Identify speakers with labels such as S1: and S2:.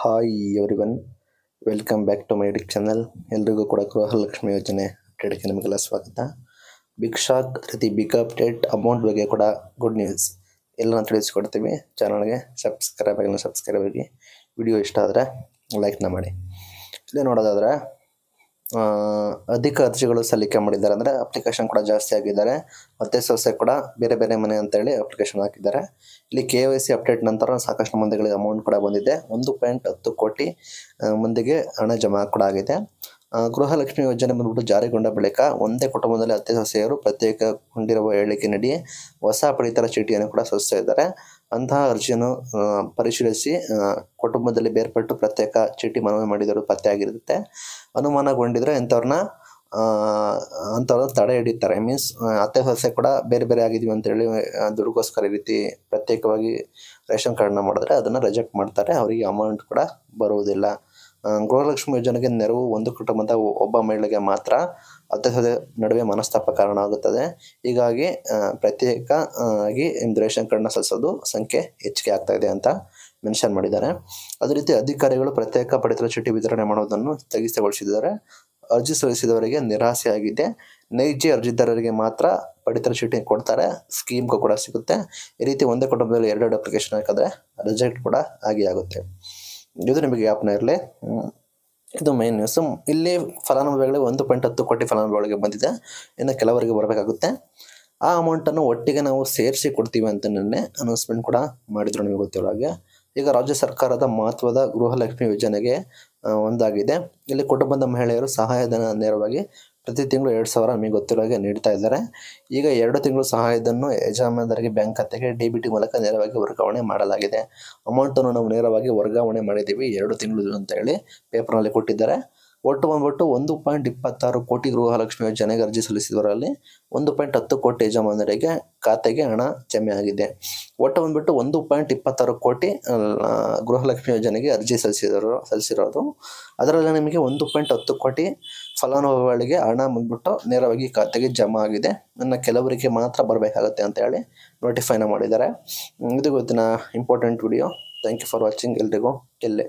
S1: hi ಒನ್ welcome back to my ಡಿಕ್ channel ಎಲ್ರಿಗೂ ಕೂಡ ಗೃಹಲಕ್ಷ್ಮಿ ಯೋಜನೆ ಅಪ್ಡೇಟ್ಗೆ ನಿಮಗೆಲ್ಲ ಸ್ವಾಗತ ಬಿಗ್ ಶಾಕ್ ರೀತಿ ಬಿಗ್ ಅಪ್ಡೇಟ್ ಅಮೌಂಟ್ ಬಗ್ಗೆ ಕೂಡ ಗುಡ್ ನ್ಯೂಸ್ ಎಲ್ಲನ ತಿಳಿಸ್ಕೊಡ್ತೀವಿ ಚಾನಲ್ಗೆ ಸಬ್ಸ್ಕ್ರೈಬ್ ಆಗಿಲ್ಲ ಸಬ್ಸ್ಕ್ರೈಬ್ ಆಗಿ ವಿಡಿಯೋ ಇಷ್ಟ ಆದರೆ ಲೈಕ್ನ ಮಾಡಿ ಇಲ್ಲೇ ನೋಡೋದಾದ್ರೆ ಅಧಿಕ ಅರ್ಜಿಗಳು ಸಲ್ಲಿಕೆ ಮಾಡಿದ್ದಾರೆ ಅಂದರೆ ಅಪ್ಲಿಕೇಶನ್ ಕೂಡ ಜಾಸ್ತಿ ಆಗಿದ್ದಾರೆ ಮತ್ತೆ ಸೊಸೆ ಕೂಡ ಬೇರೆ ಬೇರೆ ಮನೆ ಅಂತೇಳಿ ಅಪ್ಲಿಕೇಶನ್ ಹಾಕಿದ್ದಾರೆ ಇಲ್ಲಿ ಕೆ ವೈ ಸಿ ಅಪ್ಡೇಟ್ ನಂತರ ಸಾಕಷ್ಟು ಮಂದಿಗಳಿಗೆ ಅಮೌಂಟ್ ಕೂಡ ಬಂದಿದೆ ಒಂದು ಪಾಯಿಂಟ್ ಹತ್ತು ಕೋಟಿ ಮಂದಿಗೆ ಹಣ ಜಮಾ ಕೂಡ ಆಗಿದೆ ಗೃಹಲಕ್ಷ್ಮಿ ಯೋಜನೆ ಬಂದ್ಬಿಟ್ಟು ಜಾರಿಗೊಂಡ ಬಳಿಕ ಒಂದೇ ಕುಟುಂಬದಲ್ಲಿ ಅತ್ತೆ ಸೊಸೆಯರು ಪ್ರತ್ಯೇಕಗೊಂಡಿರುವ ಹೇಳಿಕೆ ನೀಡಿ ಹೊಸ ಪಡಿತರ ಚೀಟಿಯನ್ನು ಕೂಡ ಸಲ್ಲಿಸ್ತಾ ಇದ್ದಾರೆ ಅಂತಹ ಅರ್ಜಿಯನ್ನು ಪರಿಶೀಲಿಸಿ ಕುಟುಂಬದಲ್ಲಿ ಬೇರ್ಪಟ್ಟು ಪ್ರತ್ಯೇಕ ಚೀಟಿ ಮನವಿ ಮಾಡಿದವರು ಪತ್ತೆ ಆಗಿರುತ್ತೆ ಅನುಮಾನಗೊಂಡಿದ್ರೆ ಎಂಥವ್ರನ್ನ ಅಂಥವ್ರು ತಡೆ ಹಿಡಿತಾರೆ ಮೀನ್ಸ್ ಅತ್ತೆ ಸೊಸೆ ಕೂಡ ಬೇರೆ ಬೇರೆ ಆಗಿದ್ದೀವಿ ಅಂತೇಳಿ ದುಡ್ಡುಗೋಸ್ಕರ ಈ ರೀತಿ ಪ್ರತ್ಯೇಕವಾಗಿ ರೇಷನ್ ಕಾರ್ಡನ್ನ ಮಾಡಿದ್ರೆ ಅದನ್ನು ರಿಜೆಕ್ಟ್ ಮಾಡ್ತಾರೆ ಅವರಿಗೆ ಅಮೌಂಟ್ ಕೂಡ ಬರುವುದಿಲ್ಲ ಗೃಹಲಕ್ಷ್ಮಿ ಯೋಜನೆಗೆ ನೆರವು ಒಂದು ಕುಟುಂಬದ ಒಬ್ಬ ಮಹಿಳೆಗೆ ಮಾತ್ರ ಅತ್ಯಂತ ನಡುವೆ ಮನಸ್ತಾಪ ಕಾರಣ ಆಗುತ್ತದೆ ಹೀಗಾಗಿ ಪ್ರತ್ಯೇಕ ಆಗಿ ಇಂದು ರೇಷನ್ ಕಾರ್ಡ್ನ ಸಲ್ಲಿಸೋದು ಸಂಖ್ಯೆ ಹೆಚ್ಚಿಗೆ ಆಗ್ತಾ ಇದೆ ಅಂತ ಮೆನ್ಷನ್ ಮಾಡಿದ್ದಾರೆ ಅದೇ ರೀತಿ ಅಧಿಕಾರಿಗಳು ಪ್ರತ್ಯೇಕ ಪಡಿತರ ಚೀಟಿ ವಿತರಣೆ ಮಾಡೋದನ್ನು ಸ್ಥಗಿತಗೊಳಿಸಿದ್ದಾರೆ ಅರ್ಜಿ ಸಲ್ಲಿಸಿದವರಿಗೆ ನಿರಾಸೆಯಾಗಿದೆ ನೈಜ ಅರ್ಜಿದಾರರಿಗೆ ಮಾತ್ರ ಪಡಿತರ ಚೀಟಿ ಕೊಡ್ತಾರೆ ಸ್ಕೀಮ್ಗೂ ಕೂಡ ಸಿಗುತ್ತೆ ಈ ರೀತಿ ಒಂದೇ ಕುಟುಂಬದಲ್ಲಿ ಎರಡೆರಡು ಅಪ್ಲಿಕೇಶನ್ ಹಾಕಿದ್ರೆ ರಿಜೆಕ್ಟ್ ಕೂಡ ಆಗಿ ಆಗುತ್ತೆ ಇದು ನಿಮಗೆ ಜ್ಞಾಪನ ಇರಲಿ ಇದು ಮೇನ್ ನ್ಯೂಸ್ ಇಲ್ಲಿ ಫಲಾನುಭವಿಗಳಿಗೆ ಒಂದು ಪಾಯಿಂಟ್ ಹತ್ತು ಕೋಟಿ ಫಲಾನುಭವಿಗಳಿಗೆ ಬಂದಿದೆ ಇನ್ನು ಕೆಲವರಿಗೆ ಬರಬೇಕಾಗುತ್ತೆ ಆ ಅಮೌಂಟನ್ನು ಒಟ್ಟಿಗೆ ನಾವು ಸೇರಿಸಿ ಕೊಡ್ತೀವಿ ಅಂತ ನಿನ್ನೆ ಅನೌನ್ಸ್ಮೆಂಟ್ ಕೂಡ ಮಾಡಿದ್ರು ನಿಮಗೆ ಗೊತ್ತಿರೋ ಹಾಗೆ ಈಗ ರಾಜ್ಯ ಸರ್ಕಾರದ ಮಹತ್ವದ ಗೃಹಲಕ್ಷ್ಮಿ ಯೋಜನೆಗೆ ಒಂದಾಗಿದೆ ಇಲ್ಲಿ ಕುಟುಂಬದ ಮಹಿಳೆಯರು ಸಹಾಯಧನ ನೇರವಾಗಿ ಪ್ರತಿ ತಿಂಗಳು ಎರಡು ಸಾವಿರ ನಮಗೆ ಗೊತ್ತಿರೋ ಹಾಗೆ ನೀಡ್ತಾ ಇದ್ದಾರೆ ಈಗ ಎರಡು ತಿಂಗಳು ಸಹ ಇದನ್ನು ಬ್ಯಾಂಕ್ ಖಾತೆಗೆ ಡಿ ಬಿ ಟಿ ಮೂಲಕ ನೇರವಾಗಿ ವರ್ಗಾವಣೆ ಮಾಡಲಾಗಿದೆ ಅಮೌಂಟನ್ನು ನಾವು ನೇರವಾಗಿ ವರ್ಗಾವಣೆ ಮಾಡಿದ್ದೀವಿ ಎರಡು ತಿಂಗಳು ಅಂತ ಹೇಳಿ ಪೇಪರ್ನಲ್ಲಿ ಕೊಟ್ಟಿದ್ದಾರೆ ಒಟ್ಟು ಬಂದ್ಬಿಟ್ಟು ಒಂದು ಪಾಯಿಂಟ್ ಇಪ್ಪತ್ತಾರು ಕೋಟಿ ಗೃಹಲಕ್ಷ್ಮಿ ಯೋಜನೆಗೆ ಅರ್ಜಿ ಸಲ್ಲಿಸಿದವರಲ್ಲಿ ಒಂದು ಪಾಯಿಂಟ್ ಹತ್ತು ಕೋಟಿ ಯಜಮಾನರಿಗೆ ಖಾತೆಗೆ ಹಣ ಜಮೆ ಆಗಿದೆ ಒಟ್ಟು ಬಂದ್ಬಿಟ್ಟು ಒಂದು ಪಾಯಿಂಟ್ ಇಪ್ಪತ್ತಾರು ಕೋಟಿ ಗೃಹಲಕ್ಷ್ಮಿ ಯೋಜನೆಗೆ ಅರ್ಜಿ ಸಲ್ಲಿಸಿದರು ಸಲ್ಲಿಸಿರೋದು ಅದರಲ್ಲಿ ನಿಮಗೆ ಒಂದು ಪಾಯಿಂಟ್ ಹತ್ತು ಕೋಟಿ ಫಲಾನುಭವಿಗಳಿಗೆ ಹಣ ಬಂದ್ಬಿಟ್ಟು ನೇರವಾಗಿ ಖಾತೆಗೆ ಜಮಾ ಆಗಿದೆ ನನ್ನ ಕೆಲವರಿಗೆ ಮಾತ್ರ ಬರಬೇಕಾಗತ್ತೆ ಅಂತ ಹೇಳಿ ನೋಟಿಫೈನ ಮಾಡಿದ್ದಾರೆ ಇದು ಗೊತ್ತಿನ important video thank you for watching ಎಲ್ರಿಗೂ ಎಲ್ಲೇ